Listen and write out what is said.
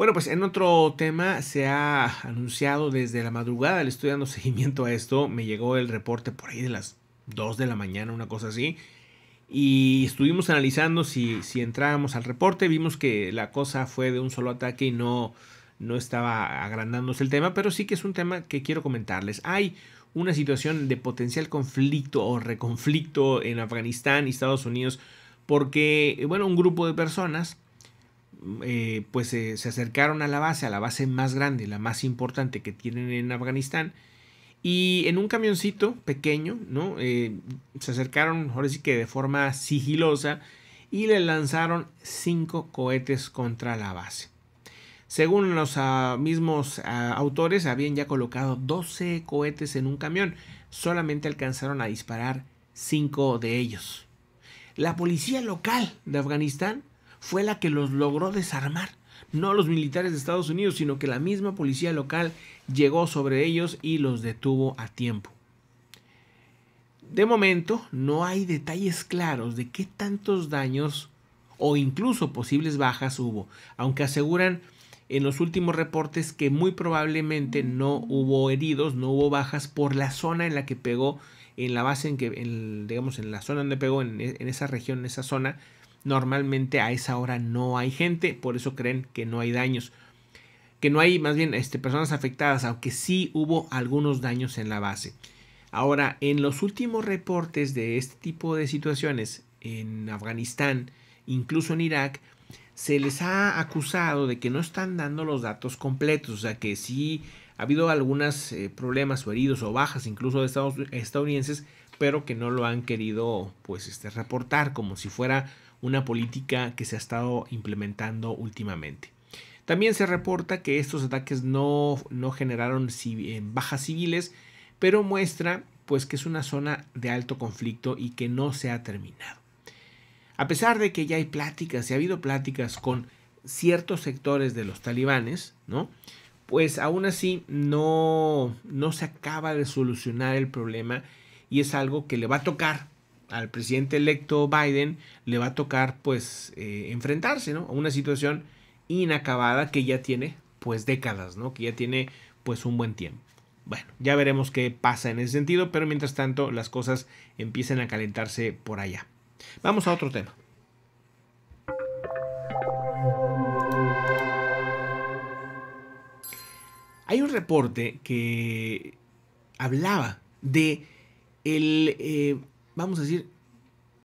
Bueno, pues en otro tema se ha anunciado desde la madrugada, le estoy dando seguimiento a esto, me llegó el reporte por ahí de las 2 de la mañana, una cosa así, y estuvimos analizando si, si entrábamos al reporte, vimos que la cosa fue de un solo ataque y no, no estaba agrandándose el tema, pero sí que es un tema que quiero comentarles. Hay una situación de potencial conflicto o reconflicto en Afganistán y Estados Unidos porque, bueno, un grupo de personas eh, pues se acercaron a la base, a la base más grande, la más importante que tienen en Afganistán. Y en un camioncito pequeño, ¿no? Eh, se acercaron, ahora que de forma sigilosa, y le lanzaron cinco cohetes contra la base. Según los ah, mismos ah, autores, habían ya colocado 12 cohetes en un camión. Solamente alcanzaron a disparar cinco de ellos. La policía local de Afganistán fue la que los logró desarmar. No los militares de Estados Unidos, sino que la misma policía local llegó sobre ellos y los detuvo a tiempo. De momento, no hay detalles claros de qué tantos daños o incluso posibles bajas hubo, aunque aseguran en los últimos reportes que muy probablemente no hubo heridos, no hubo bajas por la zona en la que pegó, en la base en que, digamos, en la zona donde pegó, en esa región, en esa zona, Normalmente a esa hora no hay gente, por eso creen que no hay daños. Que no hay más bien este, personas afectadas, aunque sí hubo algunos daños en la base. Ahora, en los últimos reportes de este tipo de situaciones en Afganistán, incluso en Irak, se les ha acusado de que no están dando los datos completos, o sea que sí ha habido algunos eh, problemas o heridos o bajas incluso de estadounidenses, pero que no lo han querido pues este, reportar como si fuera una política que se ha estado implementando últimamente. También se reporta que estos ataques no, no generaron eh, bajas civiles, pero muestra pues que es una zona de alto conflicto y que no se ha terminado. A pesar de que ya hay pláticas y ha habido pláticas con ciertos sectores de los talibanes, ¿no? Pues aún así no, no se acaba de solucionar el problema y es algo que le va a tocar al presidente electo Biden le va a tocar pues eh, enfrentarse ¿no? a una situación inacabada que ya tiene pues décadas, ¿no? que ya tiene pues un buen tiempo. Bueno, ya veremos qué pasa en ese sentido, pero mientras tanto las cosas empiezan a calentarse por allá. Vamos a otro tema. Hay un reporte que hablaba de el eh, vamos a decir,